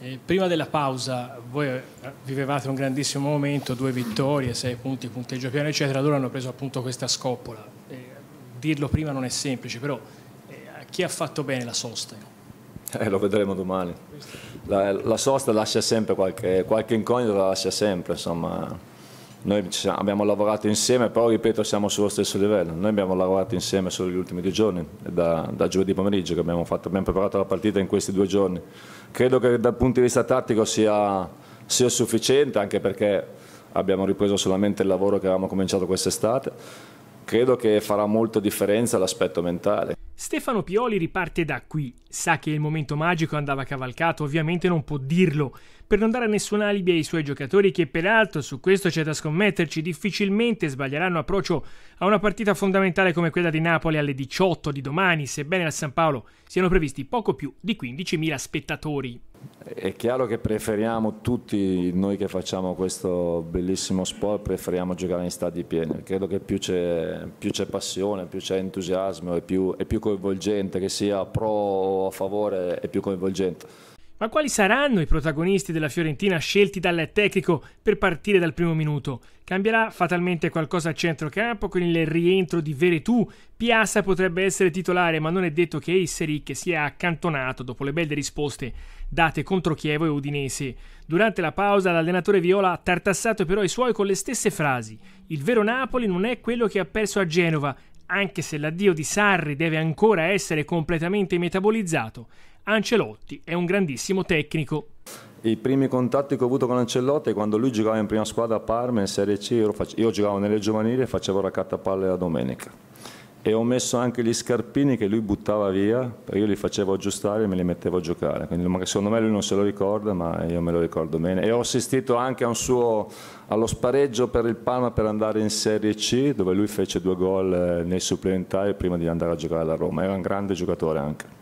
Eh, prima della pausa voi eh, vivevate un grandissimo momento, due vittorie, sei punti, punteggio piano, eccetera, loro hanno preso appunto questa scoppola. Eh, dirlo prima non è semplice, però eh, chi ha fatto bene la sosta? Eh, lo vedremo domani. La, la, sosta lascia sempre qualche, qualche incognito, la lascia sempre, insomma noi abbiamo lavorato insieme, però ripeto siamo sullo stesso livello. Noi abbiamo lavorato insieme solo gli ultimi due giorni, da, da giovedì pomeriggio che abbiamo, fatto, abbiamo preparato la partita in questi due giorni. Credo che dal punto di vista tattico sia, sia sufficiente, anche perché abbiamo ripreso solamente il lavoro che avevamo cominciato quest'estate. Credo che farà molto differenza l'aspetto mentale. Stefano Pioli riparte da qui, sa che il momento magico andava cavalcato, ovviamente non può dirlo, per non dare nessun alibi ai suoi giocatori che peraltro, su questo c'è da scommetterci, difficilmente sbaglieranno approccio a una partita fondamentale come quella di Napoli alle 18 di domani, sebbene a San Paolo siano previsti poco più di 15.000 spettatori. È chiaro che preferiamo tutti, noi che facciamo questo bellissimo sport, preferiamo giocare in stadi pieni. Credo che più c'è, passione, più c'è entusiasmo, è più, è più coinvolgente, che sia pro o a favore, è più coinvolgente. Ma quali saranno i protagonisti della Fiorentina scelti dal tecnico per partire dal primo minuto? Cambierà fatalmente qualcosa a centrocampo con il rientro di Veretù. Piazza potrebbe essere titolare, ma non è detto che Isseric sia accantonato dopo le belle risposte date contro Chievo e Udinese. Durante la pausa l'allenatore Viola ha tartassato però i suoi con le stesse frasi. Il vero Napoli non è quello che ha perso a Genova, anche se l'addio di Sarri deve ancora essere completamente metabolizzato. Ancelotti è un grandissimo tecnico. I primi contatti che ho avuto con Ancelotti quando lui giocava in prima squadra a Parma in Serie C, io, face- io giocavo nelle giovanili e facevo la raccattapalle la domenica. E ho messo anche gli scarpini che lui buttava via, perché io li facevo aggiustare e me li mettevo a giocare. Quindi secondo me lui non se lo ricorda, ma io me lo ricordo bene. E ho assistito anche suo, allo spareggio per il Parma per andare in Serie C, dove lui fece due gol eh, nei supplementari prima di andare a giocare alla Roma. Era un grande giocatore anche.